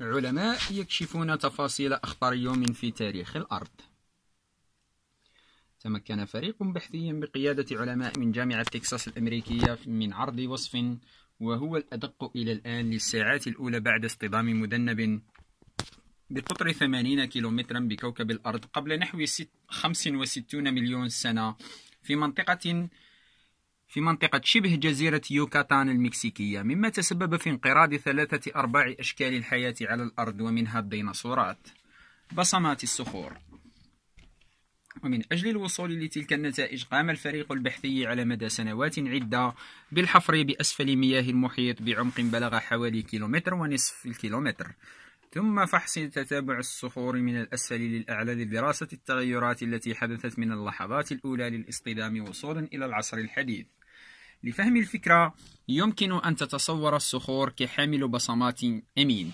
علماء يكشفون تفاصيل أخطر يوم في تاريخ الأرض تمكن فريق بحثي بقيادة علماء من جامعة تكساس الأمريكية من عرض وصف وهو الأدق إلى الآن للساعات الأولى بعد اصطدام مذنب بقطر 80 كيلومترا بكوكب الأرض قبل نحو 65 مليون سنة في منطقة في منطقة شبه جزيرة يوكاتان المكسيكية مما تسبب في انقراض ثلاثة أرباع أشكال الحياة على الأرض ومنها الديناصورات بصمات الصخور ومن أجل الوصول لتلك النتائج قام الفريق البحثي على مدى سنوات عدة بالحفر بأسفل مياه المحيط بعمق بلغ حوالي كيلومتر ونصف الكيلومتر ثم فحص تتابع الصخور من الأسفل للأعلى لدراسة التغيرات التي حدثت من اللحظات الأولى للاصطدام وصولا إلى العصر الحديث لفهم الفكرة يمكن أن تتصور الصخور كحامل بصمات أمين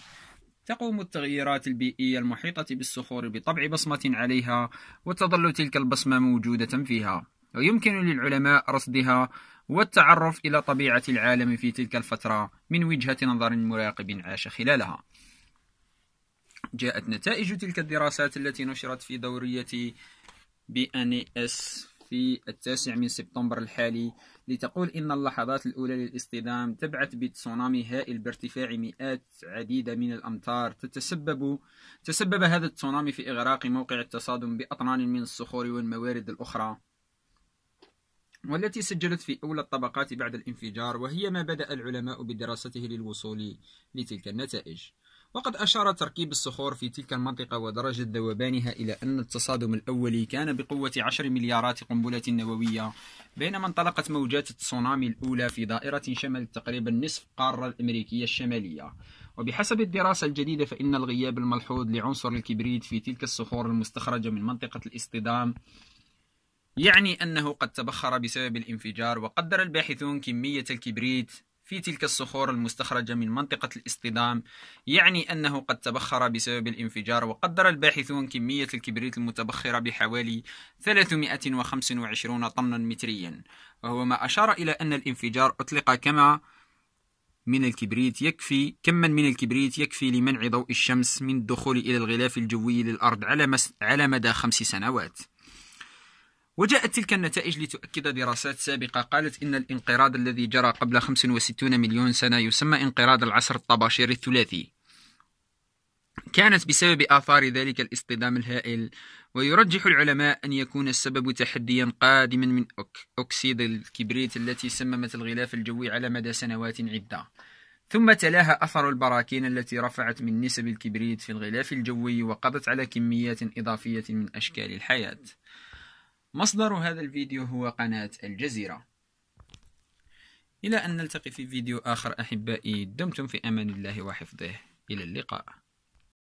تقوم التغييرات البيئية المحيطة بالصخور بطبع بصمة عليها وتظل تلك البصمة موجودة فيها ويمكن للعلماء رصدها والتعرف إلى طبيعة العالم في تلك الفترة من وجهة نظر مراقب عاش خلالها جاءت نتائج تلك الدراسات التي نشرت في دورية بي ان اس في التاسع من سبتمبر الحالي لتقول إن اللحظات الأولى للاصطدام تبعت بتسونامي هائل بارتفاع مئات عديدة من الأمتار تتسبب تسبب هذا التسونامي في إغراق موقع التصادم بأطنان من الصخور والموارد الأخرى والتي سجلت في أولى الطبقات بعد الانفجار وهي ما بدأ العلماء بدراسته للوصول لتلك النتائج وقد أشار تركيب الصخور في تلك المنطقة ودرجة ذوبانها إلى أن التصادم الأولي كان بقوة 10 مليارات قنبلة نووية بينما انطلقت موجات التسونامي الأولى في دائرة شملت تقريبا نصف القارة الأمريكية الشمالية وبحسب الدراسة الجديدة فإن الغياب الملحوظ لعنصر الكبريت في تلك الصخور المستخرجة من منطقة الاصطدام يعني أنه قد تبخر بسبب الانفجار وقدر الباحثون كمية الكبريت في تلك الصخور المستخرجة من منطقة الاصطدام يعني أنه قد تبخر بسبب الانفجار وقدر الباحثون كمية الكبريت المتبخرة بحوالي 325 طنا متريا وهو ما أشار إلى أن الانفجار أطلق كما من الكبريت يكفي كما من الكبريت يكفي لمنع ضوء الشمس من الدخول إلى الغلاف الجوي للأرض على, مس... على مدى خمس سنوات وجاءت تلك النتائج لتؤكد دراسات سابقة قالت إن الانقراض الذي جرى قبل 65 مليون سنة يسمى انقراض العصر الطباشيري الثلاثي كانت بسبب آثار ذلك الاصطدام الهائل ويرجح العلماء أن يكون السبب تحديا قادما من أكسيد الكبريت التي سممت الغلاف الجوي على مدى سنوات عدة ثم تلاها أثر البراكين التي رفعت من نسب الكبريت في الغلاف الجوي وقضت على كميات إضافية من أشكال الحياة مصدر هذا الفيديو هو قناة الجزيرة إلى أن نلتقي في فيديو آخر أحبائي دمتم في أمان الله وحفظه إلى اللقاء